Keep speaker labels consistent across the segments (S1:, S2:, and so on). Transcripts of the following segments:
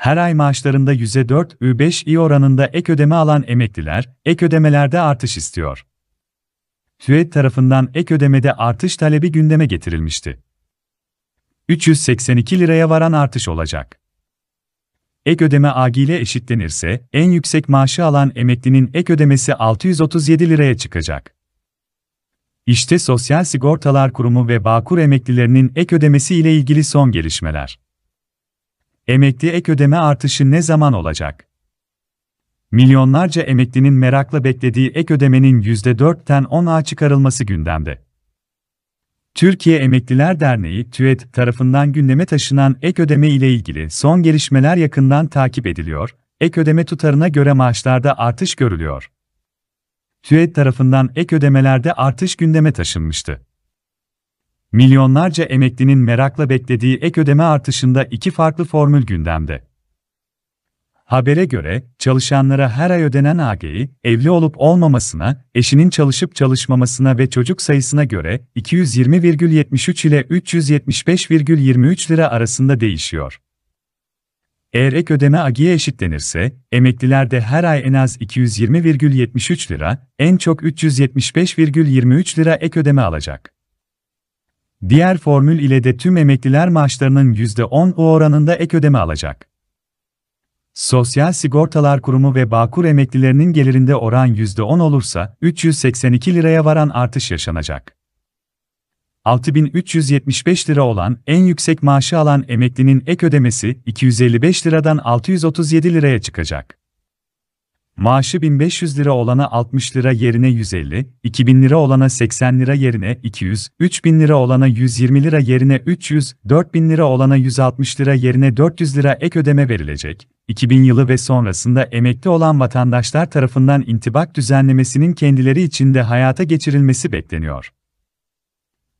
S1: her ay maaşlarında 4 i oranında ek ödeme alan emekliler, ek ödemelerde artış istiyor. TÜED tarafından ek ödemede artış talebi gündeme getirilmişti. 382 liraya varan artış olacak. Ek ödeme AG ile eşitlenirse, en yüksek maaşı alan emeklinin ek ödemesi 637 liraya çıkacak. İşte Sosyal Sigortalar Kurumu ve Bağkur emeklilerinin ek ödemesi ile ilgili son gelişmeler. Emekli ek ödeme artışı ne zaman olacak? Milyonlarca emeklinin merakla beklediği ek ödemenin %4'ten 10'a çıkarılması gündemde. Türkiye Emekliler Derneği Tüet tarafından gündeme taşınan ek ödeme ile ilgili son gelişmeler yakından takip ediliyor. Ek ödeme tutarına göre maaşlarda artış görülüyor. Tüet tarafından ek ödemelerde artış gündeme taşınmıştı. Milyonlarca emeklinin merakla beklediği ek ödeme artışında iki farklı formül gündemde. Habere göre, çalışanlara her ay ödenen AG'yi, evli olup olmamasına, eşinin çalışıp çalışmamasına ve çocuk sayısına göre 220,73 ile 375,23 lira arasında değişiyor. Eğer ek ödeme agiye eşitlenirse, emeklilerde her ay en az 220,73 lira, en çok 375,23 lira ek ödeme alacak. Diğer formül ile de tüm emekliler maaşlarının %10 oranında ek ödeme alacak. Sosyal Sigortalar Kurumu ve Bağkur emeklilerinin gelirinde oran %10 olursa 382 liraya varan artış yaşanacak. 6375 lira olan en yüksek maaşı alan emeklinin ek ödemesi 255 liradan 637 liraya çıkacak. Maaşı 1500 lira olana 60 lira yerine 150, 2000 lira olana 80 lira yerine 200, 3000 lira olana 120 lira yerine 300, 4000 lira olana 160 lira yerine 400 lira ek ödeme verilecek. 2000 yılı ve sonrasında emekli olan vatandaşlar tarafından intibak düzenlemesinin kendileri için de hayata geçirilmesi bekleniyor.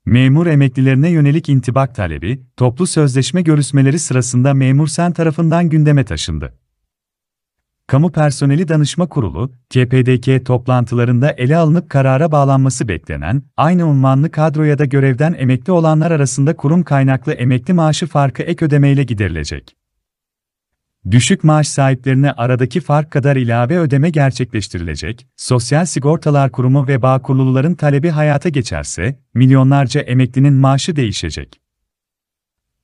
S1: Memur emeklilerine yönelik intibak talebi, toplu sözleşme görüşmeleri sırasında memur sen tarafından gündeme taşındı. Kamu Personeli Danışma Kurulu, KPDK toplantılarında ele alınıp karara bağlanması beklenen, aynı unvanlı kadroya da görevden emekli olanlar arasında kurum kaynaklı emekli maaşı farkı ek ödemeyle giderilecek. Düşük maaş sahiplerine aradaki fark kadar ilave ödeme gerçekleştirilecek, Sosyal Sigortalar Kurumu ve Bağkurluların talebi hayata geçerse, milyonlarca emeklinin maaşı değişecek.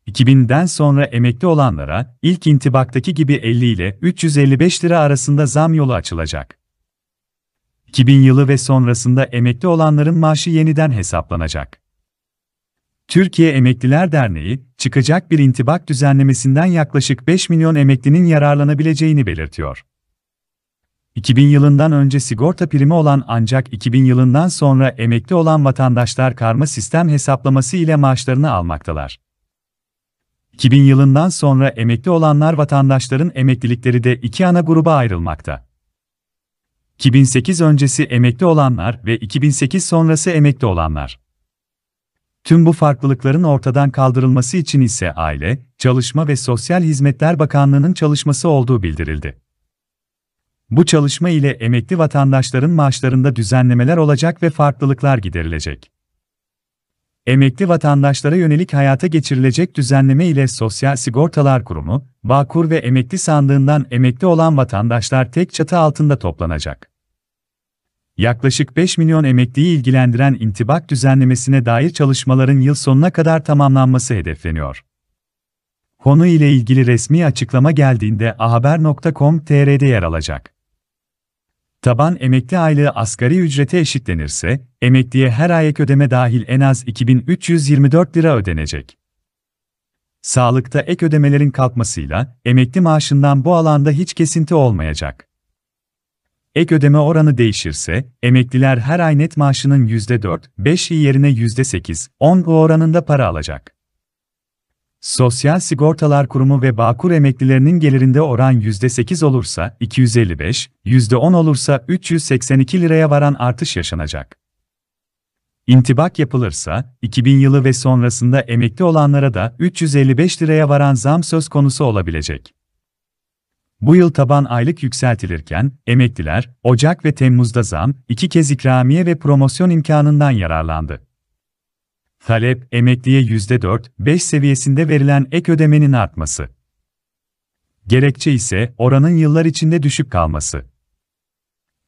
S1: 2000'den sonra emekli olanlara ilk intibaktaki gibi 50 ile 355 lira arasında zam yolu açılacak. 2000 yılı ve sonrasında emekli olanların maaşı yeniden hesaplanacak. Türkiye Emekliler Derneği, çıkacak bir intibak düzenlemesinden yaklaşık 5 milyon emeklinin yararlanabileceğini belirtiyor. 2000 yılından önce sigorta primi olan ancak 2000 yılından sonra emekli olan vatandaşlar karma sistem hesaplaması ile maaşlarını almaktalar. 2000 yılından sonra emekli olanlar vatandaşların emeklilikleri de iki ana gruba ayrılmakta. 2008 öncesi emekli olanlar ve 2008 sonrası emekli olanlar. Tüm bu farklılıkların ortadan kaldırılması için ise Aile, Çalışma ve Sosyal Hizmetler Bakanlığı'nın çalışması olduğu bildirildi. Bu çalışma ile emekli vatandaşların maaşlarında düzenlemeler olacak ve farklılıklar giderilecek. Emekli vatandaşlara yönelik hayata geçirilecek düzenleme ile Sosyal Sigortalar Kurumu, Bağkur ve emekli sandığından emekli olan vatandaşlar tek çatı altında toplanacak. Yaklaşık 5 milyon emekliyi ilgilendiren intibak düzenlemesine dair çalışmaların yıl sonuna kadar tamamlanması hedefleniyor. Konu ile ilgili resmi açıklama geldiğinde ahaber.com.tr'de yer alacak taban emekli aylığı asgari ücrete eşitlenirse, emekliye her ay ek ödeme dahil en az 2324 lira ödenecek. Sağlıkta ek ödemelerin kalkmasıyla, emekli maaşından bu alanda hiç kesinti olmayacak. Ek ödeme oranı değişirse, emekliler her ay net maaşının %4, 5'i yerine %8, 10 oranında para alacak. Sosyal Sigortalar Kurumu ve Bağkur emeklilerinin gelirinde oran %8 olursa 255, %10 olursa 382 liraya varan artış yaşanacak. İntibak yapılırsa 2000 yılı ve sonrasında emekli olanlara da 355 liraya varan zam söz konusu olabilecek. Bu yıl taban aylık yükseltilirken emekliler Ocak ve Temmuz'da zam, iki kez ikramiye ve promosyon imkanından yararlandı. Talep, emekliye %4-5 seviyesinde verilen ek ödemenin artması. Gerekçe ise oranın yıllar içinde düşük kalması.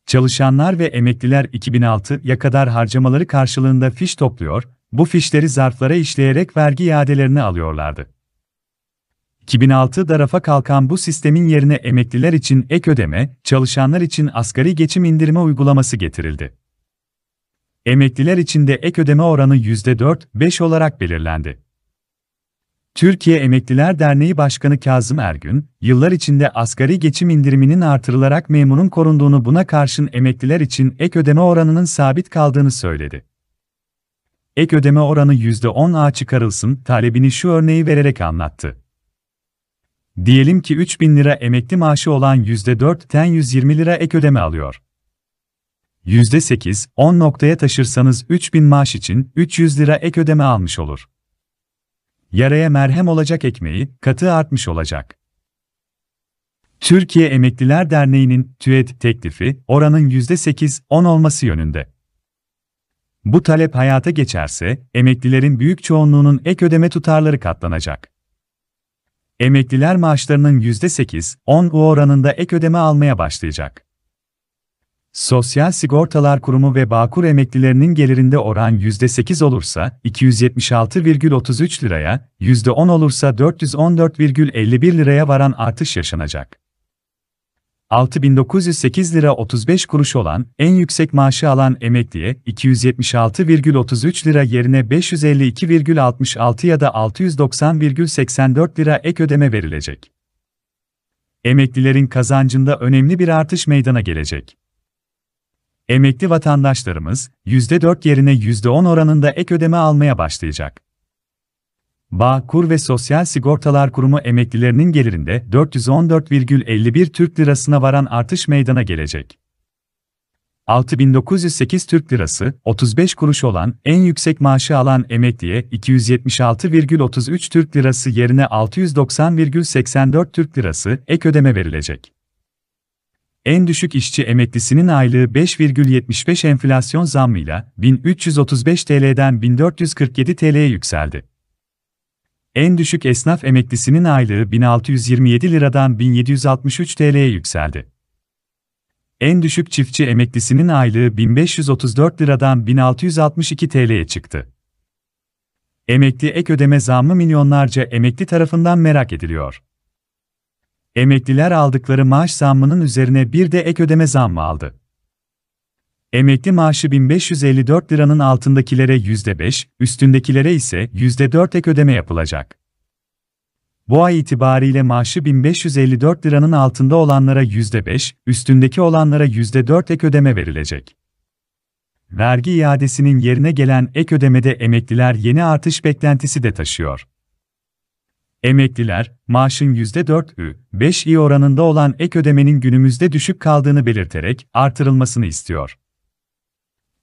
S1: Çalışanlar ve emekliler 2006'ya kadar harcamaları karşılığında fiş topluyor, bu fişleri zarflara işleyerek vergi iadelerini alıyorlardı. 2006 darafa kalkan bu sistemin yerine emekliler için ek ödeme, çalışanlar için asgari geçim indirimi uygulaması getirildi. Emekliler için de ek ödeme oranı %4-5 olarak belirlendi. Türkiye Emekliler Derneği Başkanı Kazım Ergün, yıllar içinde asgari geçim indiriminin artırılarak memurun korunduğunu buna karşın emekliler için ek ödeme oranının sabit kaldığını söyledi. Ek ödeme oranı %10'a çıkarılsın talebini şu örneği vererek anlattı. Diyelim ki 3 bin lira emekli maaşı olan %4'ten 120 lira ek ödeme alıyor. %8, 10 noktaya taşırsanız 3000 maaş için 300 lira ek ödeme almış olur. Yaraya merhem olacak ekmeği katı artmış olacak. Türkiye Emekliler Derneği'nin tüet teklifi oranın %8-10 olması yönünde. Bu talep hayata geçerse emeklilerin büyük çoğunluğunun ek ödeme tutarları katlanacak. Emekliler maaşlarının %8-10 oranında ek ödeme almaya başlayacak. Sosyal Sigortalar Kurumu ve Bağkur emeklilerinin gelirinde oran %8 olursa 276,33 liraya, %10 olursa 414,51 liraya varan artış yaşanacak. 6908 lira 35 kuruş olan en yüksek maaşı alan emekliye 276,33 lira yerine 552,66 ya da 690,84 lira ek ödeme verilecek. Emeklilerin kazancında önemli bir artış meydana gelecek. Emekli vatandaşlarımız %4 yerine %10 oranında ek ödeme almaya başlayacak. Bağkur ve Sosyal Sigortalar Kurumu emeklilerinin gelirinde 414,51 Türk Lirasına varan artış meydana gelecek. 6908 Türk Lirası 35 kuruş olan en yüksek maaşı alan emekliye 276,33 Türk Lirası yerine 690,84 Türk Lirası ek ödeme verilecek en düşük işçi emeklisinin aylığı 5,75 enflasyon zammıyla 1335 TL'den 1447 TL'ye yükseldi. En düşük esnaf emeklisinin aylığı 1627 liradan 1763 TL'ye yükseldi. En düşük çiftçi emeklisinin aylığı 1534 liradan 1662 TL'ye çıktı. Emekli ek ödeme zammı milyonlarca emekli tarafından merak ediliyor. Emekliler aldıkları maaş zammının üzerine bir de ek ödeme zammı aldı. Emekli maaşı 1554 liranın altındakilere %5, üstündekilere ise %4 ek ödeme yapılacak. Bu ay itibariyle maaşı 1554 liranın altında olanlara %5, üstündeki olanlara %4 ek ödeme verilecek. Vergi iadesinin yerine gelen ek ödemede emekliler yeni artış beklentisi de taşıyor. Emekliler, maaşın %4'ü, 5'i oranında olan ek ödemenin günümüzde düşük kaldığını belirterek artırılmasını istiyor.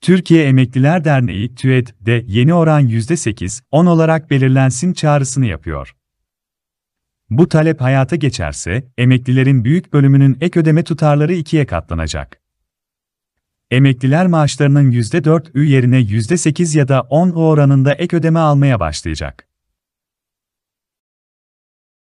S1: Türkiye Emekliler Derneği TÜED de yeni oran %8-10 olarak belirlensin çağrısını yapıyor. Bu talep hayata geçerse emeklilerin büyük bölümünün ek ödeme tutarları ikiye katlanacak. Emekliler maaşlarının %4'ü yerine %8 ya da 10 oranında ek ödeme almaya başlayacak.